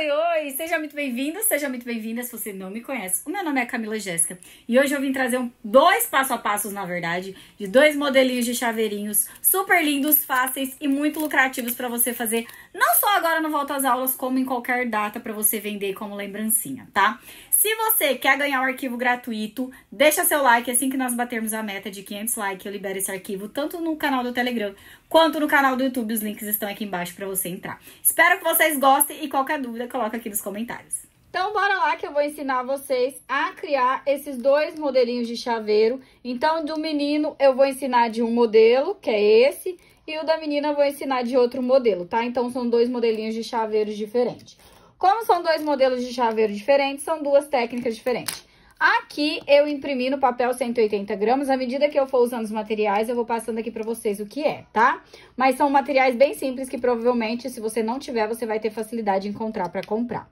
Oi, oi! Seja muito bem-vindo, seja muito bem-vinda se você não me conhece. O meu nome é Camila Jéssica e hoje eu vim trazer um, dois passo a passos, na verdade, de dois modelinhos de chaveirinhos super lindos, fáceis e muito lucrativos para você fazer, não só agora no volta às aulas, como em qualquer data para você vender como lembrancinha, tá? Se você quer ganhar o um arquivo gratuito, deixa seu like. Assim que nós batermos a meta de 500 likes, eu libero esse arquivo tanto no canal do Telegram quanto no canal do YouTube. Os links estão aqui embaixo para você entrar. Espero que vocês gostem e qualquer dúvida, coloca aqui nos comentários. Então, bora lá que eu vou ensinar vocês a criar esses dois modelinhos de chaveiro. Então, do menino, eu vou ensinar de um modelo, que é esse, e o da menina eu vou ensinar de outro modelo, tá? Então, são dois modelinhos de chaveiros diferentes. Como são dois modelos de chaveiro diferentes, são duas técnicas diferentes. Aqui eu imprimi no papel 180 gramas, à medida que eu for usando os materiais, eu vou passando aqui pra vocês o que é, tá? Mas são materiais bem simples que provavelmente, se você não tiver, você vai ter facilidade de encontrar pra comprar.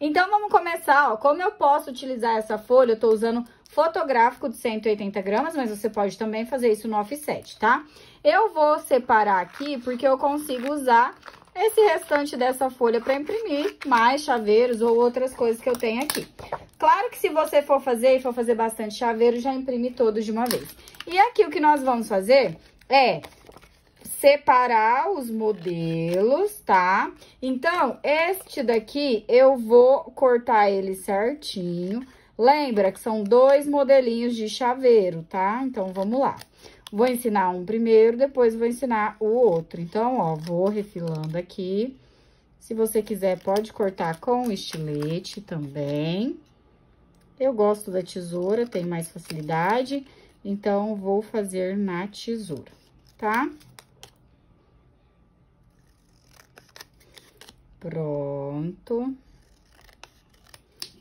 Então, vamos começar, ó, como eu posso utilizar essa folha, eu tô usando fotográfico de 180 gramas, mas você pode também fazer isso no offset, tá? Eu vou separar aqui porque eu consigo usar esse restante dessa folha para imprimir mais chaveiros ou outras coisas que eu tenho aqui. Claro que se você for fazer e for fazer bastante chaveiro, já imprime todos de uma vez. E aqui o que nós vamos fazer é separar os modelos, tá? Então, este daqui eu vou cortar ele certinho. Lembra que são dois modelinhos de chaveiro, tá? Então, vamos lá. Vou ensinar um primeiro, depois vou ensinar o outro. Então, ó, vou refilando aqui. Se você quiser, pode cortar com estilete também. Eu gosto da tesoura, tem mais facilidade, então, vou fazer na tesoura, tá? Pronto.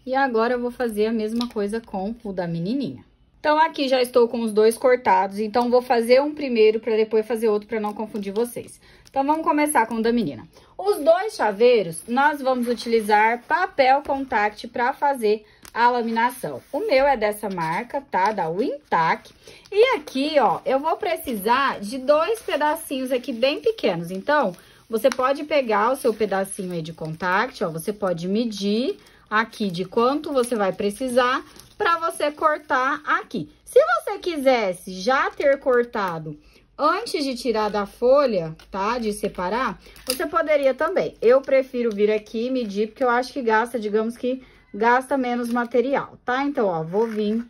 E agora, eu vou fazer a mesma coisa com o da menininha. Então, aqui já estou com os dois cortados, então vou fazer um primeiro para depois fazer outro para não confundir vocês. Então, vamos começar com o da menina. Os dois chaveiros, nós vamos utilizar papel contact para fazer a laminação. O meu é dessa marca, tá? Da Wintac. E aqui, ó, eu vou precisar de dois pedacinhos aqui bem pequenos. Então, você pode pegar o seu pedacinho aí de contact, ó, você pode medir aqui de quanto você vai precisar para você cortar aqui. Se você quisesse já ter cortado antes de tirar da folha, tá? De separar, você poderia também. Eu prefiro vir aqui medir, porque eu acho que gasta, digamos que gasta menos material, tá? Então, ó, vou vir,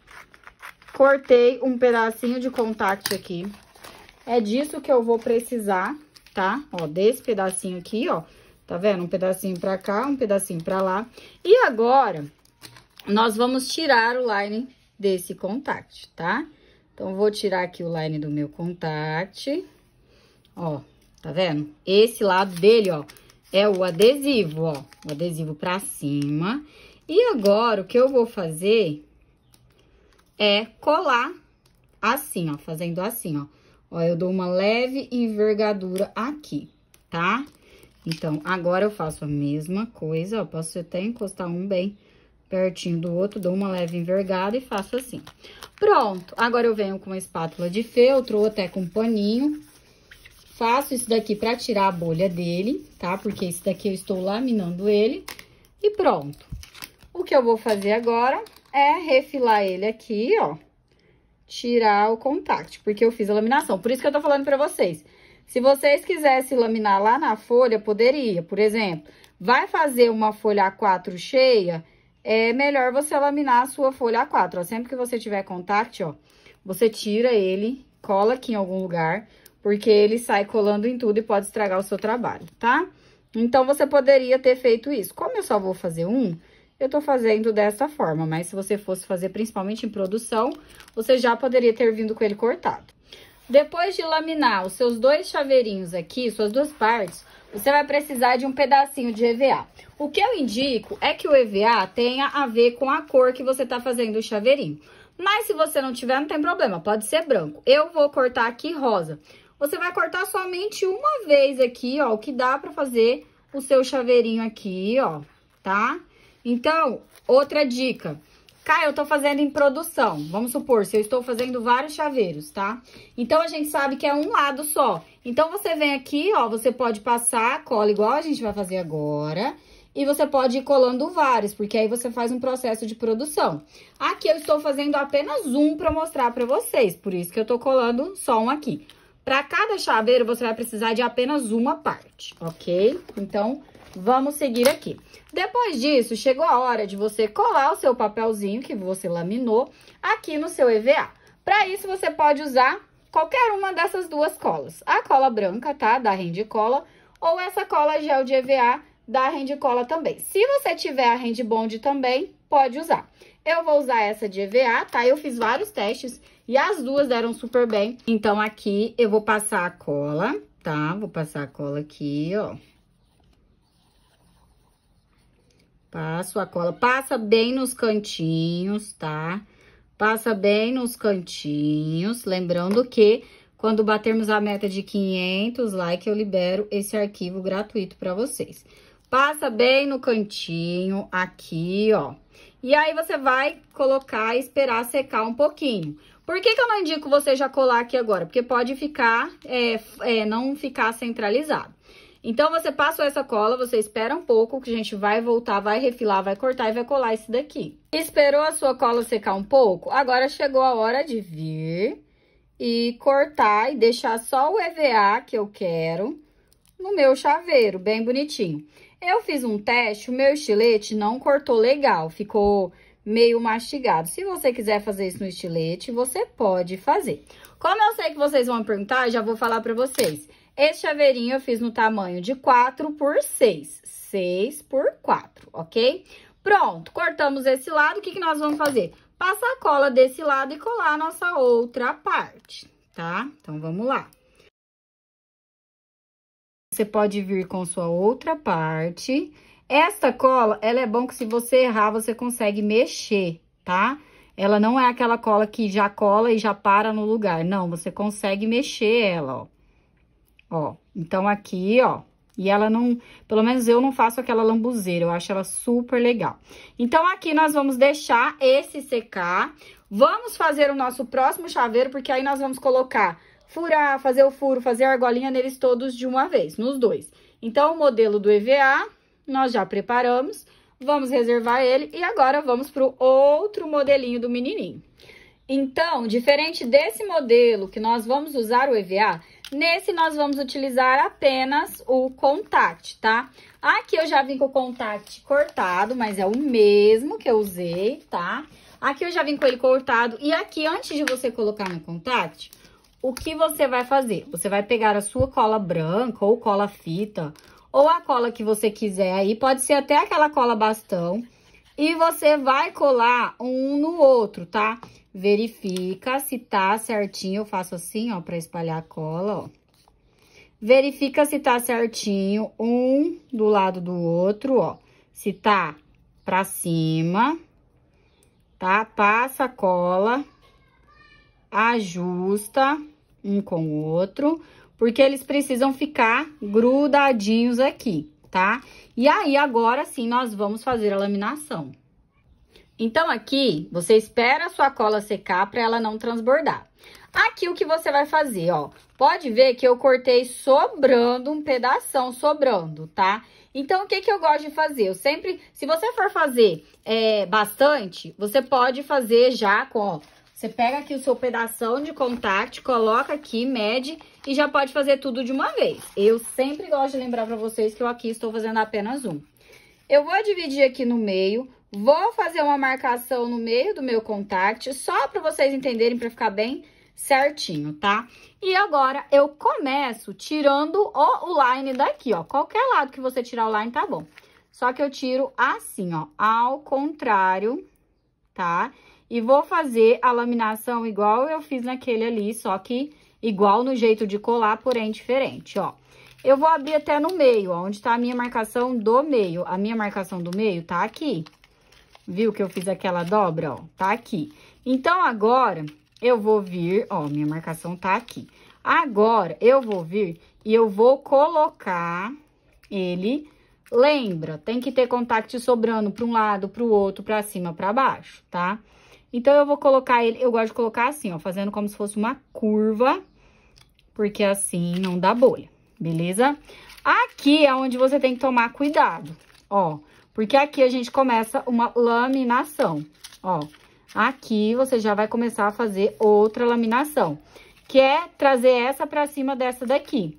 cortei um pedacinho de contact aqui. É disso que eu vou precisar, tá? Ó, desse pedacinho aqui, ó. Tá vendo? Um pedacinho pra cá, um pedacinho pra lá. E agora, nós vamos tirar o line desse contact, tá? Então, vou tirar aqui o line do meu contact, ó, tá vendo? Esse lado dele, ó, é o adesivo, ó, o adesivo pra cima. E agora, o que eu vou fazer é colar assim, ó, fazendo assim, ó. Ó, eu dou uma leve envergadura aqui, tá? Então, agora eu faço a mesma coisa, ó, posso até encostar um bem pertinho do outro, dou uma leve envergada e faço assim. Pronto, agora eu venho com uma espátula de feltro ou até com um paninho. Faço isso daqui pra tirar a bolha dele, tá? Porque esse daqui eu estou laminando ele. E pronto. O que eu vou fazer agora é refilar ele aqui, ó. Tirar o contact, porque eu fiz a laminação. Por isso que eu tô falando pra vocês. Se vocês quisessem laminar lá na folha, poderia. Por exemplo, vai fazer uma folha A4 cheia é melhor você laminar a sua folha A4, ó. Sempre que você tiver contato, ó, você tira ele, cola aqui em algum lugar, porque ele sai colando em tudo e pode estragar o seu trabalho, tá? Então, você poderia ter feito isso. Como eu só vou fazer um, eu tô fazendo dessa forma, mas se você fosse fazer principalmente em produção, você já poderia ter vindo com ele cortado. Depois de laminar os seus dois chaveirinhos aqui, suas duas partes, você vai precisar de um pedacinho de EVA. O que eu indico é que o EVA tenha a ver com a cor que você tá fazendo o chaveirinho. Mas se você não tiver, não tem problema, pode ser branco. Eu vou cortar aqui rosa. Você vai cortar somente uma vez aqui, ó, o que dá pra fazer o seu chaveirinho aqui, ó, tá? Então, outra dica... Cá eu tô fazendo em produção. Vamos supor, se eu estou fazendo vários chaveiros, tá? Então, a gente sabe que é um lado só. Então, você vem aqui, ó, você pode passar, cola igual a gente vai fazer agora. E você pode ir colando vários, porque aí você faz um processo de produção. Aqui eu estou fazendo apenas um pra mostrar pra vocês, por isso que eu tô colando só um aqui. Pra cada chaveiro, você vai precisar de apenas uma parte, ok? Então, Vamos seguir aqui. Depois disso, chegou a hora de você colar o seu papelzinho que você laminou aqui no seu EVA. Para isso, você pode usar qualquer uma dessas duas colas. A cola branca, tá? Da Cola, ou essa cola gel de EVA da Cola também. Se você tiver a Bond também, pode usar. Eu vou usar essa de EVA, tá? Eu fiz vários testes e as duas deram super bem. Então, aqui eu vou passar a cola, tá? Vou passar a cola aqui, ó. Passo a cola, passa bem nos cantinhos, tá? Passa bem nos cantinhos, lembrando que quando batermos a meta de 500 like, eu libero esse arquivo gratuito para vocês. Passa bem no cantinho, aqui, ó. E aí, você vai colocar e esperar secar um pouquinho. Por que, que eu não indico você já colar aqui agora? Porque pode ficar, é, é, não ficar centralizado. Então, você passou essa cola, você espera um pouco, que a gente vai voltar, vai refilar, vai cortar e vai colar esse daqui. Esperou a sua cola secar um pouco? Agora chegou a hora de vir e cortar e deixar só o EVA que eu quero no meu chaveiro, bem bonitinho. Eu fiz um teste, o meu estilete não cortou legal, ficou meio mastigado. Se você quiser fazer isso no estilete, você pode fazer. Como eu sei que vocês vão me perguntar, já vou falar para vocês. Esse chaveirinho eu fiz no tamanho de 4 por 6. 6 por 4, ok? Pronto, cortamos esse lado, o que, que nós vamos fazer? Passar a cola desse lado e colar a nossa outra parte, tá? Então, vamos lá. Você pode vir com sua outra parte. Esta cola, ela é bom que se você errar, você consegue mexer, tá? Ela não é aquela cola que já cola e já para no lugar. Não, você consegue mexer ela, ó. Ó, então aqui, ó, e ela não, pelo menos eu não faço aquela lambuzeira, eu acho ela super legal. Então, aqui nós vamos deixar esse secar. Vamos fazer o nosso próximo chaveiro, porque aí nós vamos colocar, furar, fazer o furo, fazer a argolinha neles todos de uma vez, nos dois. Então, o modelo do EVA, nós já preparamos, vamos reservar ele e agora vamos pro outro modelinho do menininho. Então, diferente desse modelo que nós vamos usar o EVA, Nesse, nós vamos utilizar apenas o contate, tá? Aqui eu já vim com o contate cortado, mas é o mesmo que eu usei, tá? Aqui eu já vim com ele cortado. E aqui, antes de você colocar no contate, o que você vai fazer? Você vai pegar a sua cola branca ou cola fita, ou a cola que você quiser aí, pode ser até aquela cola bastão. E você vai colar um no outro, tá? verifica se tá certinho. Eu faço assim, ó, pra espalhar a cola, ó. Verifica se tá certinho um do lado do outro, ó. Se tá pra cima, tá? Passa a cola, ajusta um com o outro, porque eles precisam ficar grudadinhos aqui, tá? E aí, agora sim, nós vamos fazer a laminação. Então, aqui, você espera a sua cola secar para ela não transbordar. Aqui, o que você vai fazer, ó? Pode ver que eu cortei sobrando um pedaço, sobrando, tá? Então, o que, que eu gosto de fazer? Eu sempre, se você for fazer é, bastante, você pode fazer já com, ó, você pega aqui o seu pedaço de contact, coloca aqui, mede e já pode fazer tudo de uma vez. Eu sempre gosto de lembrar para vocês que eu aqui estou fazendo apenas um. Eu vou dividir aqui no meio, Vou fazer uma marcação no meio do meu contact, só para vocês entenderem, para ficar bem certinho, tá? E agora, eu começo tirando o line daqui, ó. Qualquer lado que você tirar o line, tá bom. Só que eu tiro assim, ó, ao contrário, tá? E vou fazer a laminação igual eu fiz naquele ali, só que igual no jeito de colar, porém diferente, ó. Eu vou abrir até no meio, ó, onde tá a minha marcação do meio. A minha marcação do meio tá aqui. Aqui. Viu que eu fiz aquela dobra, ó? Tá aqui. Então, agora, eu vou vir... Ó, minha marcação tá aqui. Agora, eu vou vir e eu vou colocar ele... Lembra, tem que ter contato sobrando para um lado, para o outro, para cima, para baixo, tá? Então, eu vou colocar ele... Eu gosto de colocar assim, ó, fazendo como se fosse uma curva, porque assim não dá bolha, beleza? Aqui é onde você tem que tomar cuidado, ó. Porque aqui a gente começa uma laminação, ó. Aqui você já vai começar a fazer outra laminação, que é trazer essa pra cima dessa daqui,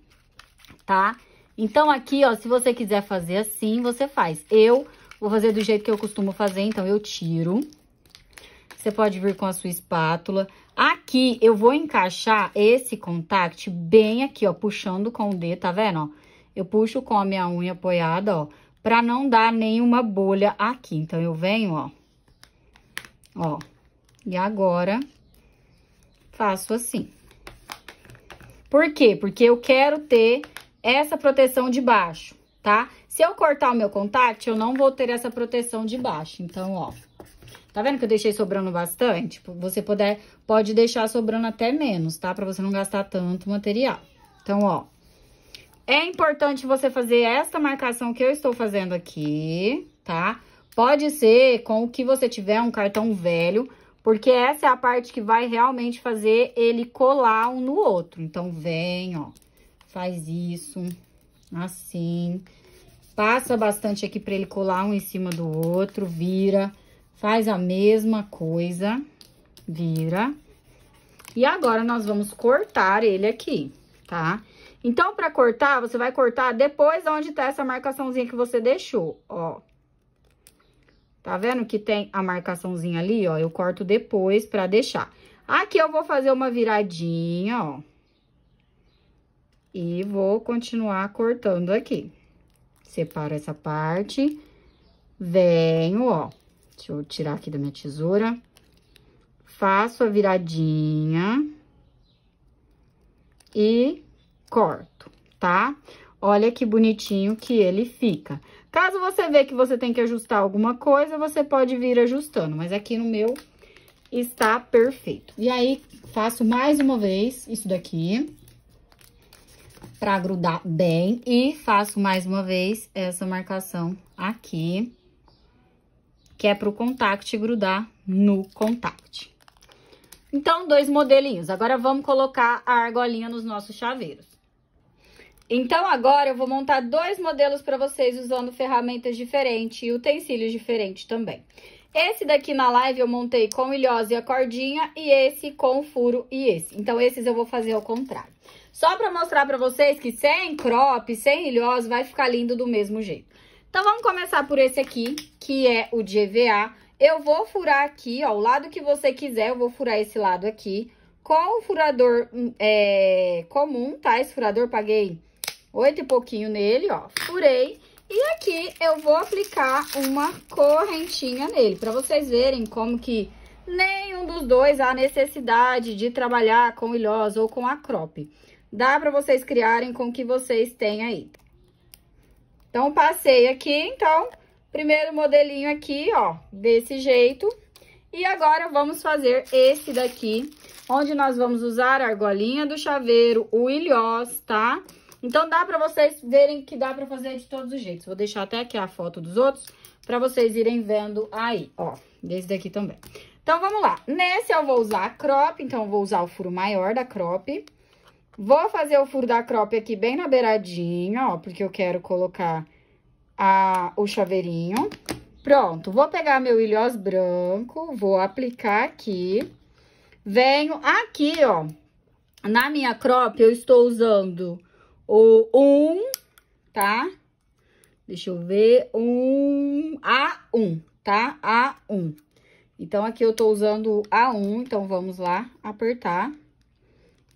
tá? Então, aqui, ó, se você quiser fazer assim, você faz. Eu vou fazer do jeito que eu costumo fazer, então eu tiro. Você pode vir com a sua espátula. Aqui, eu vou encaixar esse contact bem aqui, ó, puxando com o dedo, tá vendo, ó? Eu puxo com a minha unha apoiada, ó, pra não dar nenhuma bolha aqui. Então, eu venho, ó, ó, e agora faço assim. Por quê? Porque eu quero ter essa proteção de baixo, tá? Se eu cortar o meu contato, eu não vou ter essa proteção de baixo. Então, ó, tá vendo que eu deixei sobrando bastante? Tipo, você puder, pode deixar sobrando até menos, tá? Pra você não gastar tanto material. Então, ó, é importante você fazer esta marcação que eu estou fazendo aqui, tá? Pode ser com o que você tiver, um cartão velho, porque essa é a parte que vai realmente fazer ele colar um no outro. Então, vem, ó, faz isso, assim, passa bastante aqui para ele colar um em cima do outro, vira, faz a mesma coisa, vira. E agora, nós vamos cortar ele aqui, tá? Então, pra cortar, você vai cortar depois onde tá essa marcaçãozinha que você deixou, ó. Tá vendo que tem a marcaçãozinha ali, ó? Eu corto depois pra deixar. Aqui eu vou fazer uma viradinha, ó. E vou continuar cortando aqui. Separo essa parte. Venho, ó. Deixa eu tirar aqui da minha tesoura. Faço a viradinha. E corto, tá? Olha que bonitinho que ele fica. Caso você vê que você tem que ajustar alguma coisa, você pode vir ajustando, mas aqui no meu está perfeito. E aí, faço mais uma vez isso daqui, pra grudar bem, e faço mais uma vez essa marcação aqui, que é pro contact grudar no contact. Então, dois modelinhos. Agora, vamos colocar a argolinha nos nossos chaveiros. Então agora eu vou montar dois modelos para vocês usando ferramentas diferentes e utensílios diferentes também. Esse daqui na live eu montei com ilhose e a cordinha e esse com furo e esse. Então esses eu vou fazer ao contrário. Só para mostrar para vocês que sem crop, sem ilhose vai ficar lindo do mesmo jeito. Então vamos começar por esse aqui, que é o de EVA. Eu vou furar aqui, ó, o lado que você quiser, eu vou furar esse lado aqui com o furador hum, é, comum, tá? Esse furador paguei oito e pouquinho nele, ó, furei. E aqui eu vou aplicar uma correntinha nele, para vocês verem como que nenhum dos dois há necessidade de trabalhar com ilhós ou com crop. Dá para vocês criarem com o que vocês têm aí. Então, passei aqui, então, primeiro modelinho aqui, ó, desse jeito. E agora, vamos fazer esse daqui, onde nós vamos usar a argolinha do chaveiro, o ilhós, tá? Tá? Então, dá pra vocês verem que dá pra fazer de todos os jeitos. Vou deixar até aqui a foto dos outros, pra vocês irem vendo aí, ó. Desse daqui também. Então, vamos lá. Nesse eu vou usar a crop, então eu vou usar o furo maior da crop. Vou fazer o furo da crop aqui bem na beiradinha, ó, porque eu quero colocar a, o chaveirinho. Pronto, vou pegar meu ilhós branco, vou aplicar aqui. Venho aqui, ó, na minha crop eu estou usando o um, tá? Deixa eu ver, um, A1, tá? A1. Então, aqui eu tô usando A1, então, vamos lá apertar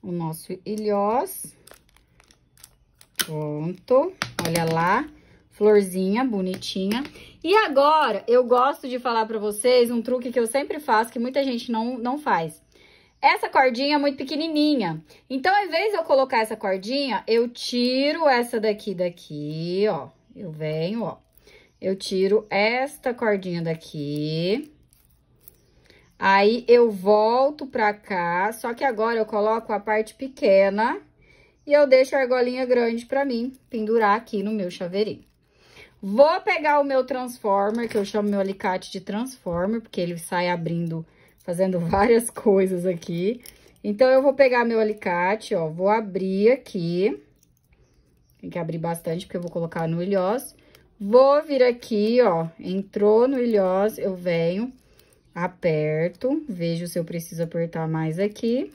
o nosso ilhós. Pronto, olha lá, florzinha bonitinha. E agora, eu gosto de falar pra vocês um truque que eu sempre faço, que muita gente não, não faz. Essa cordinha é muito pequenininha. Então, ao invés de eu colocar essa cordinha, eu tiro essa daqui, daqui, ó. Eu venho, ó. Eu tiro esta cordinha daqui. Aí, eu volto pra cá, só que agora eu coloco a parte pequena e eu deixo a argolinha grande pra mim pendurar aqui no meu chaveirinho. Vou pegar o meu transformer, que eu chamo meu alicate de transformer, porque ele sai abrindo fazendo várias coisas aqui. Então, eu vou pegar meu alicate, ó, vou abrir aqui. Tem que abrir bastante, porque eu vou colocar no ilhós. Vou vir aqui, ó, entrou no ilhós, eu venho, aperto, vejo se eu preciso apertar mais aqui.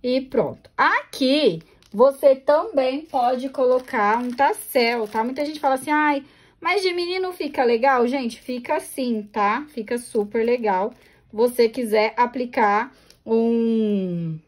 E pronto. Aqui, você também pode colocar um tassel, tá? Muita gente fala assim, ai, mas de menino fica legal? Gente, fica assim, tá? Fica super legal. Legal você quiser aplicar um,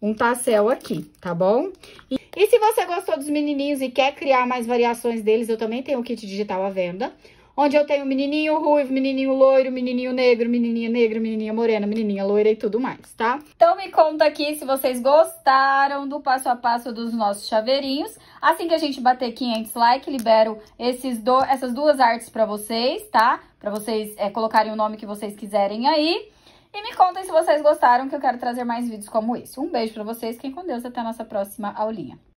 um pastel aqui, tá bom? E, e se você gostou dos menininhos e quer criar mais variações deles, eu também tenho o kit digital à venda onde eu tenho menininho ruivo, menininho loiro, menininho negro, menininha negra, menininha morena, menininha loira e tudo mais, tá? Então me conta aqui se vocês gostaram do passo a passo dos nossos chaveirinhos. Assim que a gente bater 500 likes, libero esses do, essas duas artes pra vocês, tá? Pra vocês é, colocarem o nome que vocês quiserem aí. E me contem se vocês gostaram, que eu quero trazer mais vídeos como esse. Um beijo pra vocês, fiquem com Deus, até a nossa próxima aulinha.